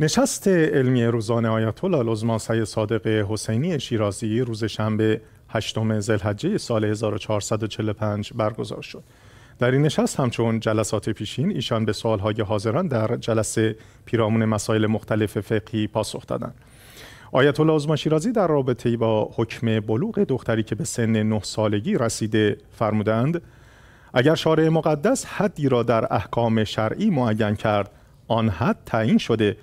نشست علمی روزانه آیت الله العظما سید صادق حسینی شیرازی روز شنبه 8 ذوالحجه سال 1445 برگزار شد. در این نشست همچون جلسات پیشین ایشان به سوالهای حاضران در جلسه پیرامون مسائل مختلف فقهی پاسخ دادند. آیت الله عظما شیرازی در رابطه با حکم بلوغ دختری که به سن 9 سالگی رسیده فرمودند اگر شارع مقدس حدی را در احکام شرعی معین کرد آن حد تعیین شده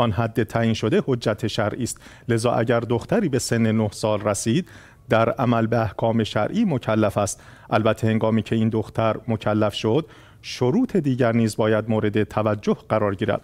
آن حد تعیین شده حجت شرعی است لذا اگر دختری به سن 9 سال رسید در عمل به احکام شرعی مکلف است البته هنگامی که این دختر مکلف شد شروط دیگر نیز باید مورد توجه قرار گیرد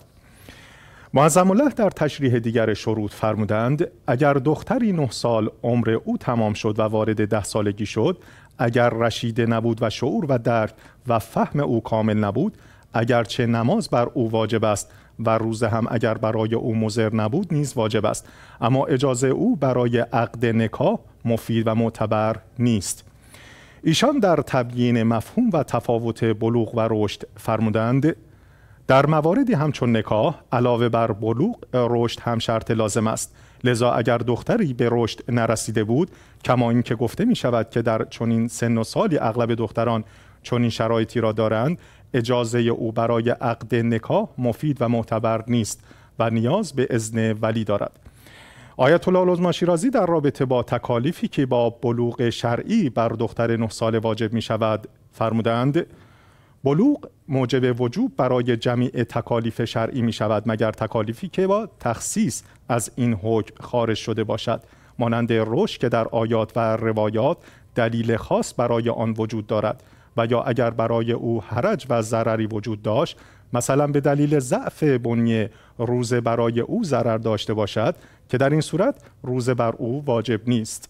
معظم الله در تشریح دیگر شروط فرمودند اگر دختری نه سال عمر او تمام شد و وارد ده سالگی شد اگر رشیده نبود و شعور و درک و فهم او کامل نبود اگرچه نماز بر او واجب است و روزه هم اگر برای او مزر نبود نیز واجب است اما اجازه او برای عقد نکاح مفید و معتبر نیست ایشان در تبیین مفهوم و تفاوت بلوغ و رشد فرمودند در مواردی همچون نکاح علاوه بر بلوغ رشد هم شرط لازم است لذا اگر دختری به رشد نرسیده بود کما اینکه گفته می شود که در چنین سن و سالی اغلب دختران چون این شرایطی را دارند اجازه او برای عقد نکاح مفید و معتبر نیست و نیاز به اذن ولی دارد آیت الله العظما شیرازی در رابطه با تکالیفی که با بلوغ شرعی بر دختر نه ساله واجب می شود فرمودند بلوغ موجب وجوب برای جمیع تکالیف شرعی می شود مگر تکالیفی که با تخصیص از این حکم خارج شده باشد مانند رشد که در آیات و روایات دلیل خاص برای آن وجود دارد و یا اگر برای او حرج و ضرری وجود داشت مثلا به دلیل ضعف بنیه روزه برای او ضرر داشته باشد که در این صورت روزه بر او واجب نیست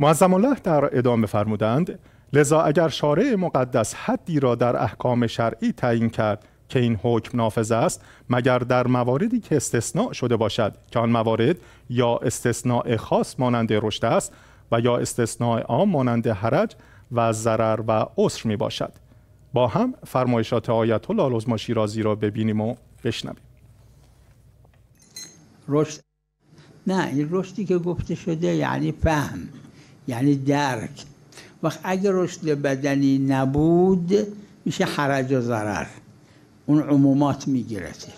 معظم الله در ادامه فرمودند لذا اگر شارع مقدس حدی را در احکام شرعی تعیین کرد که این حکم نافذ است مگر در مواردی که استثناء شده باشد که آن موارد یا استثناء خاص مانند رشد است و یا استثناء عام مانند حرج و ضرر و عسر می باشد با هم فرمایشات آیت الله العظما شیرازی را ببینیم و بشنویم رشد نه این رشدی که گفته شده یعنی فهم یعنی درک وقت اگر رشد بدنی نبود میشه حرج و ضرر اون عمومات میگیرد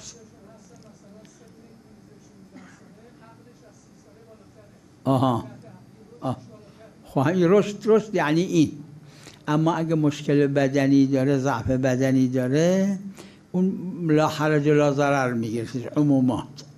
آها آه. خواهی خب رشد رشد یعنی این اما اگه مشکل بدنی داره ضعف بدنی داره اون لا حرج لا ضرر میگیره عمومات